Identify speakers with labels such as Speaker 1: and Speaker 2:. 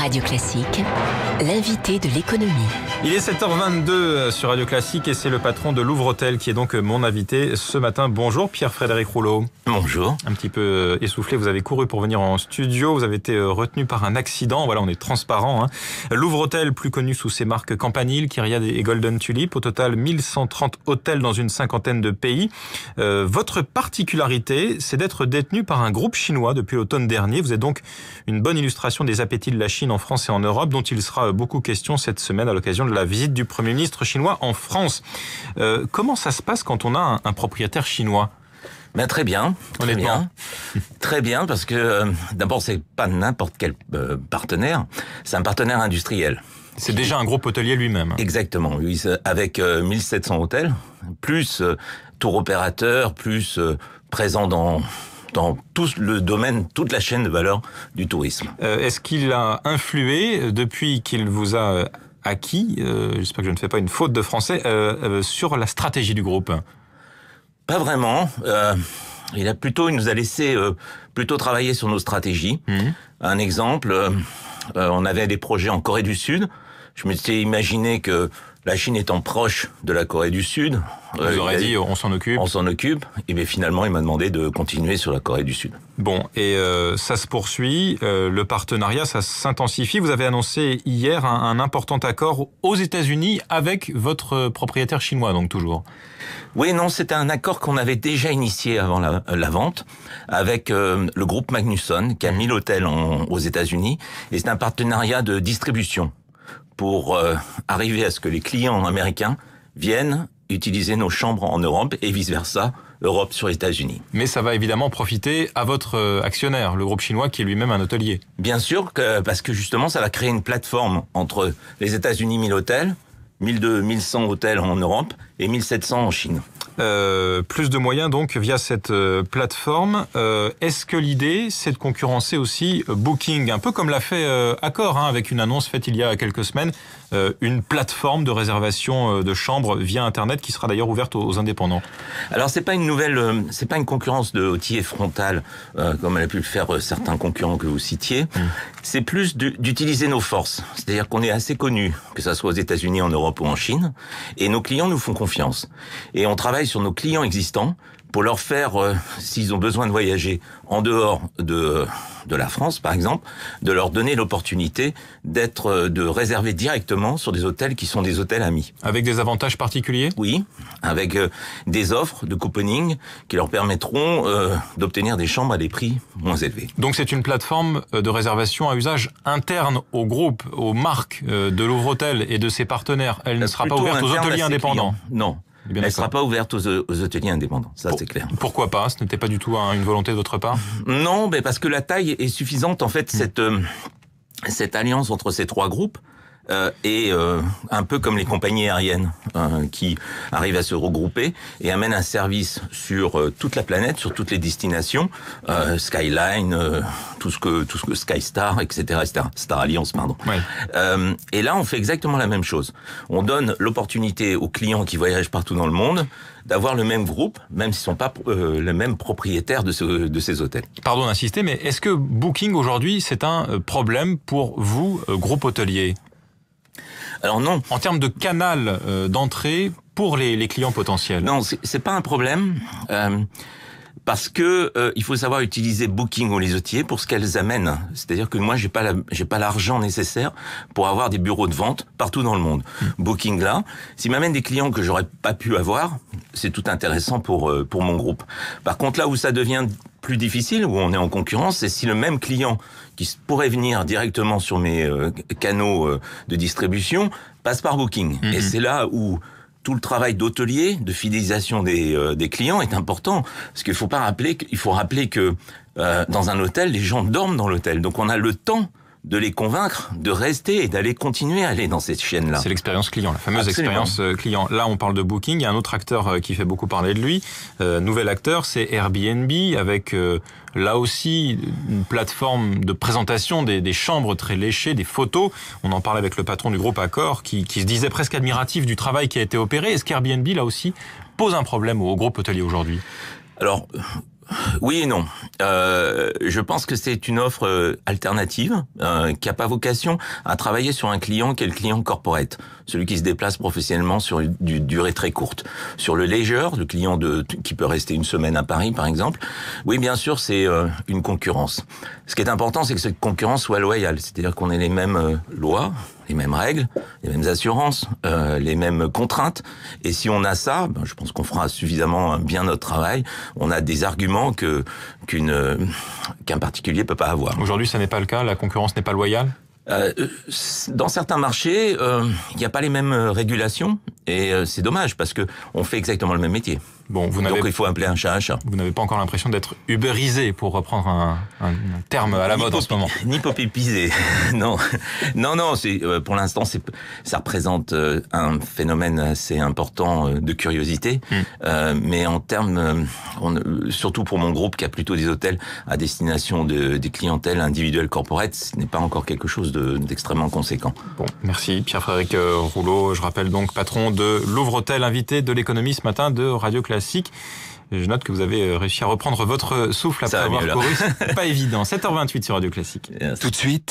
Speaker 1: Radio Classique, l'invité de l'économie.
Speaker 2: Il est 7h22 sur Radio Classique et c'est le patron de Louvre Hôtel qui est donc mon invité ce matin. Bonjour Pierre-Frédéric Rouleau. Bonjour. Un petit peu euh, essoufflé, vous avez couru pour venir en studio, vous avez été euh, retenu par un accident, voilà on est transparent. Hein. Louvre Hôtel, plus connu sous ses marques Campanile, Kyriade et Golden Tulip, au total 1130 hôtels dans une cinquantaine de pays. Euh, votre particularité, c'est d'être détenu par un groupe chinois depuis l'automne dernier. Vous êtes donc une bonne illustration des appétits de la Chine en France et en Europe, dont il sera beaucoup question cette semaine à l'occasion de la visite du Premier ministre chinois en France. Euh, comment ça se passe quand on a un, propriétaire chinois ben très
Speaker 1: bien, très bien, très bien, parce que d'abord, euh, d'abord c'est pas n'importe quel euh, partenaire, c'est un partenaire industriel. C'est déjà un gros hôtelier lui-même. Exactement, oui, avec 1700 hôtels, plus tour opérateur, plus présent dans dans tout le domaine, toute la chaîne de valeur du tourisme.
Speaker 2: Euh, est-ce qu'il a influé euh, depuis qu'il vous a euh, acquis, j'espère que je ne fais pas une faute de français, sur la stratégie du groupe Pas vraiment.
Speaker 1: il a plutôt, il nous a laissé plutôt travailler sur nos stratégies. Mmh. Un exemple, on avait des projets en Corée du Sud. Je m'étais imaginé que la Chine étant proche de la Corée du Sud, vous euh, dit on s'en occupe. On s'en occupe. Et mais finalement, il m'a demandé de continuer sur la Corée du Sud.
Speaker 2: Bon, et euh, ça se poursuit. Euh, le partenariat, ça s'intensifie. Vous avez annoncé hier un, important accord aux États-Unis avec votre propriétaire chinois, donc toujours. Oui, non, c'est un accord qu'on avait déjà initié avant la,
Speaker 1: la vente avec le groupe Magnusson qui a mis l'hôtel aux États-Unis. Et c'est un partenariat de distribution pour euh, arriver à ce que les clients américains viennent utiliser nos chambres en Europe et vice-versa, Europe sur États-Unis.
Speaker 2: Mais ça va évidemment profiter à votre euh, actionnaire, le groupe chinois qui est lui-même un hôtelier. Bien sûr,
Speaker 1: parce que justement, ça va créer une plateforme entre les États-Unis 1000 hôtels, 1200, 1100 hôtels en Europe et 1700 en Chine.
Speaker 2: Euh, plus de moyens donc via cette euh, plateforme. Euh, est-ce que l'idée, c'est de concurrencer aussi Booking, un peu comme l'a fait Accor, hein, avec une annonce faite il y a quelques semaines, une plateforme de réservation de chambres via Internet qui sera d'ailleurs ouverte aux, indépendants Alors, c'est pas une nouvelle, c'est pas une concurrence
Speaker 1: de hautier frontale, comme elle a pu le faire certains concurrents que vous citiez. Mm. C'est plus d'utiliser nos forces. C'est-à-dire qu'on est assez connu, que ça soit aux États-Unis, en Europe ou en Chine, et nos clients nous font confiance. Et on travaille sur nos clients existants pour leur faire, euh, s'ils ont besoin de voyager en dehors de, de la France, par exemple, de leur donner l'opportunité d'être, euh, de réserver directement sur des hôtels qui sont des hôtels amis. Avec des avantages particuliers Oui, avec euh, des offres de couponing qui leur permettront d'obtenir des chambres à des prix moins élevés.
Speaker 2: Donc c'est une plateforme de réservation à usage interne au groupe, aux marques de Louvre Hôtel et de ses partenaires. Elle ne sera pas ouverte aux hôteliers indépendants.
Speaker 1: Non, eh elle ne sera pas ouverte aux, aux hôteliers indépendants, ça c'est clair. Pourquoi pas Ce n'était pas du tout une volonté d'autre part Non, mais parce que la taille est suffisante. En fait, hmm. cette, euh, cette alliance entre ces trois groupes euh, et euh, un peu comme les compagnies aériennes euh, qui arrivent à se regrouper et amènent un service sur toute la planète, sur toutes les destinations, Skyline, tout ce que tout ce que Skystar, etc., etc. Star Alliance, pardon. et là, on fait exactement la même chose. On donne l'opportunité aux clients qui voyagent partout dans le monde d'avoir le même groupe, même s'ils ne sont pas les mêmes propriétaires
Speaker 2: de, de ces hôtels. Pardon d'insister, mais est-ce que Booking aujourd'hui c'est un problème pour vous, groupe hôtelier alors non. En termes de canal euh, d'entrée pour les, clients potentiels. Non, c'est pas un problème. Euh, parce
Speaker 1: que euh, il faut savoir utiliser Booking ou les outils pour ce qu'elles amènent. C'est-à-dire que moi, j'ai pas j'ai pas l'argent nécessaire pour avoir des bureaux de vente partout dans le monde. Hmm. Booking là, s'il m'amène des clients que j'aurais pas pu avoir, c'est tout intéressant pour pour mon groupe. Par contre, là où ça devient difficile, où on est en concurrence, c'est si le même client qui pourrait venir directement sur mes euh, canaux euh, de distribution passe par Booking. Mhm. Et c'est là où tout le travail d'hôtelier, de fidélisation des, euh, clients est important. Parce qu'il faut pas rappeler, qu'il faut rappeler que dans un hôtel, les gens dorment dans l'hôtel. Donc on a le temps de les
Speaker 2: convaincre de rester et d'aller continuer à aller dans cette chaîne-là. C'est l'expérience client, la fameuse expérience euh, client. Là, on parle de Booking. Il y a un autre acteur euh, qui fait beaucoup parler de lui. Euh, nouvel acteur, c'est Airbnb, avec euh, là aussi une plateforme de présentation des, des, chambres très léchées, des photos. On en parlait avec le patron du groupe Accor, qui, se disait presque admiratif du travail qui a été opéré. Est-ce qu'Airbnb, là aussi, pose un problème au groupe hôtelier aujourd'hui Alors
Speaker 1: oui et non. Euh, je pense que c'est une offre euh, alternative euh, qui n'a pas vocation à travailler sur un client qui est le client corporate, celui qui se déplace professionnellement sur une durée très courte. Sur le leisure, le client de, qui peut rester une semaine à Paris par exemple, oui bien sûr c'est euh, une concurrence. Ce qui est important c'est que cette concurrence soit loyale, c'est-à-dire qu'on ait les mêmes lois, les mêmes règles, les mêmes assurances, les mêmes contraintes. Et si on a ça, ben, je pense qu'on fera suffisamment hein, bien notre travail. On a des arguments que qu'un particulier peut pas avoir.
Speaker 2: Aujourd'hui, ça n'est pas le cas. La concurrence n'est pas loyale.
Speaker 1: Euh, euh, dans certains marchés, euh, il n'y a pas les mêmes régulations. Et euh, c'est dommage parce que on fait exactement le même métier. Bon, vous Donc il faut appeler un chat un chat. Vous n'avez pas encore l'impression d'être uberisé, pour reprendre un, terme à la mode en ce moment. Ni popipisé, non. Non, non, euh, pour l'instant, ça représente euh, un phénomène assez important de curiosité. Hmm. mais en termes, surtout pour mon groupe qui a plutôt des hôtels à destination de, des clientèles individuelles corporates, ce n'est pas encore quelque chose d'extrêmement conséquent. Bon,
Speaker 2: merci Pierre-Frédéric Rouleau. Je rappelle donc patron de de Louvretel, invité de l'économie ce matin de Radio Classique. Je note que vous avez euh, réussi à reprendre votre souffle après avoir couru. pas évident. 7h28 sur Radio Classique. Tout de suite.